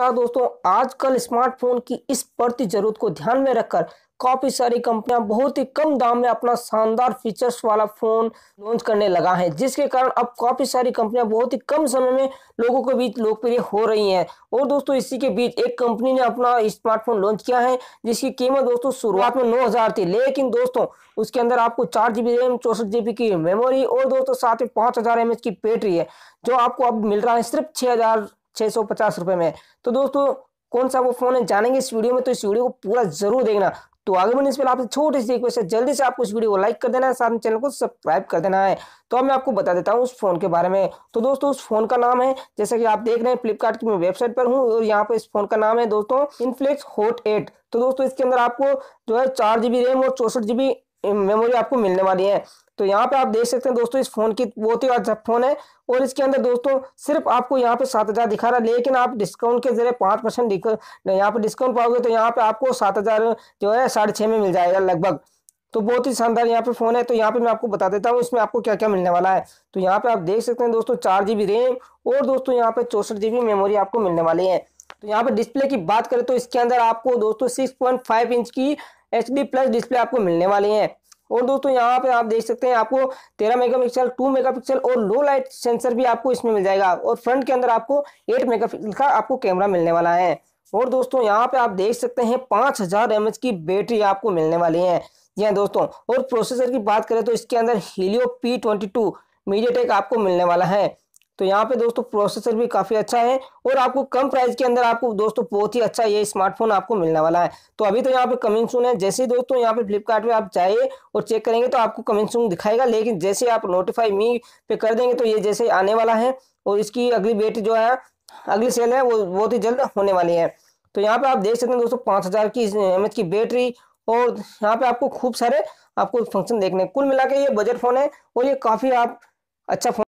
नमस्कार दोस्तों आजकल स्मार्टफोन की इस बढ़ती जरूरत को ध्यान में रखकर काफ़ी सारी कंपनियां बहुत ही कम दाम में अपना शानदार फीचर्स वाला फ़ोन लॉन्च करने लगा है जिसके कारण अब काफ़ी सारी कंपनियां बहुत ही कम समय में लोगों के बीच लोकप्रिय हो रही हैं और दोस्तों इसी के बीच एक कंपनी ने अपना स्मार्टफोन लॉन्च किया है जिसकी कीमत दोस्तों शुरुआत में नौ हज़ार थी लेकिन दोस्तों उसके अंदर आपको चार जीबी रैम चौसठ जीबी की मेमोरी और दोस्तों साथ में पांच हज़ार एम एच की बैटरी है जो आपको अब मिल रहा है सिर्फ छह हज़ार छः सौ में तो दोस्तों कौन सा वो फोन है जानेंगे इस वीडियो में तो इस वीडियो को पूरा जरूर देखना तो आगे बढ़ने से पहले आपसे छोटी सी रिक्वेस्ट है जल्दी से आपको इस वीडियो को लाइक कर देना है साथ में चैनल को सब्सक्राइब कर देना है तो अब मैं आपको बता देता हूँ उस फोन के बारे में तो दोस्तों उस फोन का नाम है जैसे कि आप देख रहे हैं फ्लिपकार्ट की वेबसाइट पर हूँ और यहाँ पर इस फोन का नाम है दोस्तों इनफ्लिक्स होट एट तो दोस्तों इसके अंदर आपको जो है चार जीबी रैम और चौसठ जीबी मेमोरी आपको मिलने वाली है तो यहाँ पे आप देख सकते हैं दोस्तों इस फोन की बहुत ही अच्छा फोन है और इसके अंदर दोस्तों सिर्फ आपको यहाँ पे सात हज़ार दिखा रहा है लेकिन आप डिस्काउंट के जरिए पांच परसेंट यहाँ पे डिस्काउंट पाओगे तो यहाँ पे आपको सात हज़ार जो है साढ़े छह में मिल जाएगा लगभग तो बहुत ही शानदार यहाँ पे फ़ोन है तो यहाँ पे मैं आपको बता देता हूँ इसमें आपको क्या क्या मिलने वाला है तो यहाँ पे आप देख सकते हैं दोस्तों चार जीबी रैम और दोस्तों यहाँ पे चौसठ जीबी मेमोरी आपको मिलने वाली है तो यहाँ पे डिस्प्ले की बात करें तो इसके अंदर आपको दोस्तों फाइव इंच की एच डी प्लस डिस्प्ले आपको मिलने वाली है और दोस्तों यहाँ पे आप देख सकते हैं आपको 13 मेगापिक्सल 2 मेगापिक्सल और लो लाइट सेंसर भी आपको इसमें मिल जाएगा और फ्रंट के अंदर आपको 8 मेगापिक्सल का आपको कैमरा मिलने वाला है और दोस्तों यहाँ पे आप देख सकते हैं 5000 हजार की बैटरी आपको मिलने वाली है जी हाँ, दोस्तों और प्रोसेसर की बात करें तो इसके अंदर Helio P twenty two media आपको मिलने वाला है तो यहाँ पे दोस्तों प्रोसेसर भी काफ़ी अच्छा है और आपको कम प्राइस के अंदर आपको दोस्तों बहुत ही अच्छा ये स्मार्टफोन आपको मिलने वाला है तो अभी तो यहाँ पे कमिंग सुन है जैसे ही दोस्तों यहाँ पे फ्लिपकार्ट आप जाइए और चेक करेंगे तो आपको कमिंग सुन दिखाएगा लेकिन जैसे आप नोटिफाई मी पे कर देंगे तो ये जैसे आने वाला है और इसकी अगली बेट जो है अगली सेल है वो बहुत ही जल्द होने वाली है तो यहाँ पे आप देख सकते हैं दोस्तों पाँच हज़ार की एम की बैटरी और यहाँ पे आपको खूब सारे आपको फंक्शन देखने कुल मिला के ये बजट फ़ोन है और ये काफ़ी आप अच्छा फोन